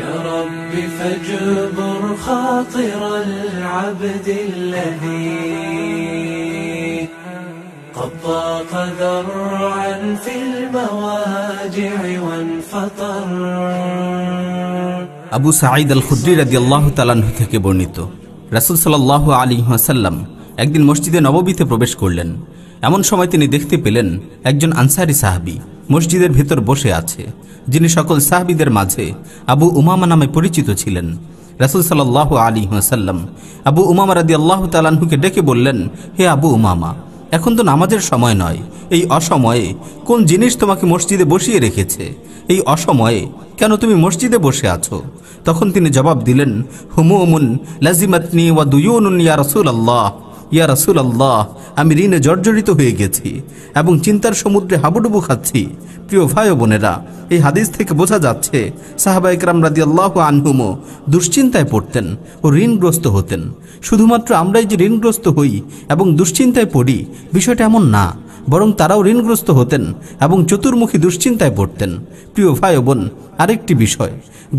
يا رب فاجبر خاطر العبد الذي قد ضاق ذرعا في المواجع وانفطر আবু সাঈদ আল খুদ্রি রাজি আল্লাহ তালাহ থেকে বর্ণিত রাসুল সাল্লাহ আলী হাসাল্লাম একদিন মসজিদে নববীতে প্রবেশ করলেন এমন সময় তিনি দেখতে পেলেন একজন আনসারি সাহাবি মসজিদের ভেতর বসে আছে যিনি সকল সাহাবিদের মাঝে আবু উমামা নামে পরিচিত ছিলেন রাসুল সাল আলী ওয়াসাল্লাম আবু উমামা রাদি আল্লাহ তালানহুকে ডেকে বললেন হে আবু উমামা এখন তো নামাজের সময় নয় এই অসময়ে কোন জিনিস তোমাকে মসজিদে বসিয়ে রেখেছে এই অসময়ে কেন তুমি মসজিদে বসে আছো তখন তিনি জবাব দিলেন হুমুমুন লাজিমাতনি ওয়া দুয়ুনুন ইয়া রাসূলুল্লাহ ইয়া রাসুল আল্লাহ আমি ঋণে জর্জরিত হয়ে গেছি এবং চিন্তার সমুদ্রে হাবুডুবু খাচ্ছি প্রিয় ভাই বোনেরা এই হাদিস থেকে বোঝা যাচ্ছে সাহাবা ইকরাম রাজি আল্লাহ আনহুমো দুশ্চিন্তায় পড়তেন ও ঋণগ্রস্ত হতেন শুধুমাত্র আমরাই যে ঋণগ্রস্ত হই এবং দুশ্চিন্তায় পড়ি বিষয়টা এমন না বরং তারাও ঋণগ্রস্ত হতেন এবং চতুর্মুখী দুশ্চিন্তায় পড়তেন প্রিয় ভাই বোন আরেকটি বিষয়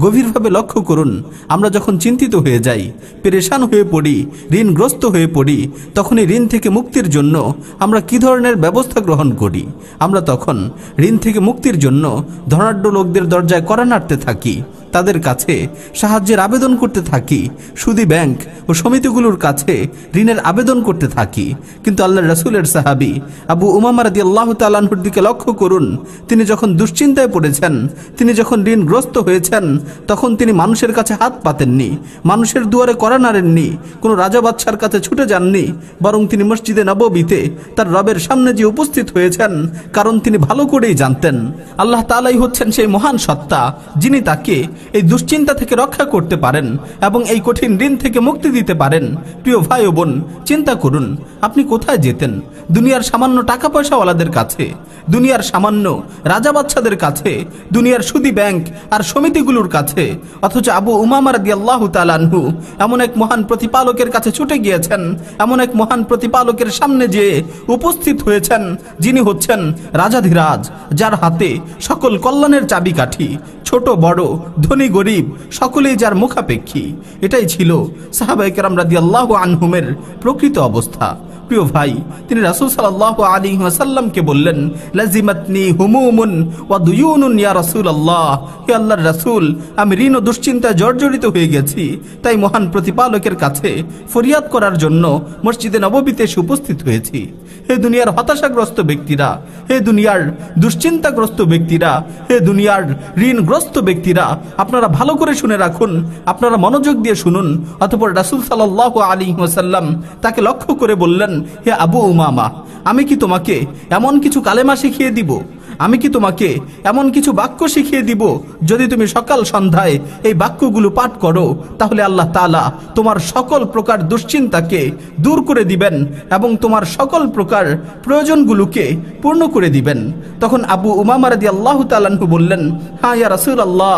গভীরভাবে লক্ষ্য করুন আমরা যখন চিন্তিত হয়ে যাই পেরেশান হয়ে পড়ি ঋণগ্রস্ত হয়ে পড়ি তখন এই ঋণ থেকে মুক্তির জন্য আমরা কি ধরনের ব্যবস্থা গ্রহণ করি আমরা তখন ঋণ থেকে মুক্তির জন্য ধনাঢ্য লোকদের দরজায় করা নাড়তে থাকি তাদের কাছে সাহায্যের আবেদন করতে থাকি সুদী ব্যাংক ও সমিতিগুলোর কাছে ঋণের আবেদন করতে থাকি কিন্তু আল্লাহ রাসুলের সাহাবি আবু উমামারাদি আল্লাহ তালাহুর দিকে লক্ষ্য করুন তিনি যখন দুশ্চিন্তায় পড়েছেন তিনি যখন ঋণগ্রস্ত হয়েছেন তখন তিনি মানুষের কাছে হাত পাতেননি মানুষের দুয়ারে করা নাড়েননি কোনো রাজা বাচ্চার কাছে ছুটে যাননি বরং তিনি মসজিদে নববিতে তার রবের সামনে যে উপস্থিত হয়েছেন কারণ তিনি ভালো করেই জানতেন আল্লাহ তালাই হচ্ছেন সেই মহান সত্তা যিনি তাকে এই দুশ্চিন্তা থেকে রক্ষা করতে পারেন এবং এই কঠিন ঋণ থেকে মুক্তি দিতে পারেন প্রিয় ভাই ও বোন চিন্তা করুন আপনি কোথায় যেতেন দুনিয়ার সামান্য টাকা পয়সাওয়ালাদের কাছে দুনিয়ার সামান্য রাজা বাচ্চাদের কাছে দুনিয়ার সুদি ব্যাংক আর সমিতিগুলোর কাছে অথচ আবু উমামার দিয়াল্লাহ তালানহু এমন এক মহান প্রতিপালকের কাছে ছুটে গিয়েছেন এমন এক মহান প্রতিপালকের সামনে যে উপস্থিত হয়েছেন যিনি হচ্ছেন রাজাধিরাজ যার হাতে সকল কল্যাণের চাবিকাঠি ছোট বড় ধনী গরিব সকলেই যার মুখাপেক্ষী এটাই ছিল সাহাবাইকার আমরা দিয়ে আল্লাহ আনহুমের প্রকৃত অবস্থা প্রিয় ভাই তিনি রাসুল সাল্লাহ আলী সাল্লামকে বললেন লাজিমাতনি হুমুমুন ইয়া রাসুল আল্লাহ হে আল্লাহর রাসুল আমি ঋণ ও দুশ্চিন্তায় জর্জরিত হয়ে গেছি তাই মহান প্রতিপালকের কাছে ফরিয়াদ করার জন্য মসজিদে নববীতে এসে উপস্থিত হয়েছি হে দুনিয়ার হতাশাগ্রস্ত ব্যক্তিরা হে দুনিয়ার দুশ্চিন্তাগ্রস্ত ব্যক্তিরা হে দুনিয়ার ঋণগ্রস্ত ব্যক্তিরা আপনারা ভালো করে শুনে রাখুন আপনারা মনোযোগ দিয়ে শুনুন অথবা রাসুল সাল্লাহ আলী ওয়াসাল্লাম তাকে লক্ষ্য করে বললেন হে আবু উমামা আমি কি তোমাকে এমন কিছু কালেমা শিখিয়ে দিব আমি কি তোমাকে এমন কিছু বাক্য শিখিয়ে দিব যদি তুমি সকাল সন্ধ্যায় এই বাক্যগুলো পাঠ করো তাহলে আল্লাহ তালা তোমার সকল প্রকার দুশ্চিন্তাকে দূর করে দিবেন এবং তোমার সকল প্রকার প্রয়োজনগুলোকে পূর্ণ করে দিবেন তখন আবু উমামারদি আল্লাহ তালাহু বললেন হ্যাঁ ইয়া রাসুল আল্লাহ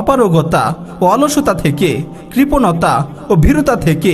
অপারগতা ও অলসতা থেকে কৃপণতা ও ভীরতা থেকে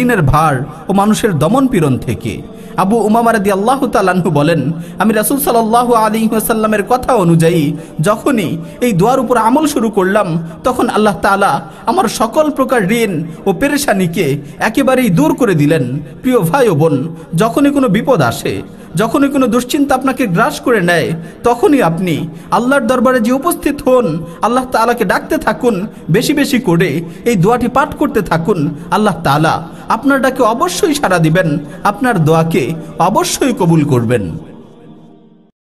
ঋণের ভার ও মানুষের দমন পীড়ন থেকে আবু উমামারদি আল্লাহ তালাহু বলেন আমি রাসুল সাল্লাহ আলী আসাল্লামের কথা অনুযায়ী যখনই এই দোয়ার উপর আমল শুরু করলাম তখন আল্লাহ তালা আমার সকল প্রকার ঋণ ও পেরেশানিকে একেবারেই দূর করে দিলেন প্রিয় ভাই ও বোন যখনই কোনো বিপদ আসে যখনই কোনো দুশ্চিন্তা আপনাকে গ্রাস করে নেয় তখনই আপনি আল্লাহর দরবারে যে উপস্থিত হন আল্লাহ তালাকে ডাকতে থাকুন বেশি বেশি করে এই দোয়াটি পাঠ করতে থাকুন আল্লাহ তালা আপনার ডাকে অবশ্যই সাড়া দিবেন আপনার দোয়াকে অবশ্যই কবুল করবেন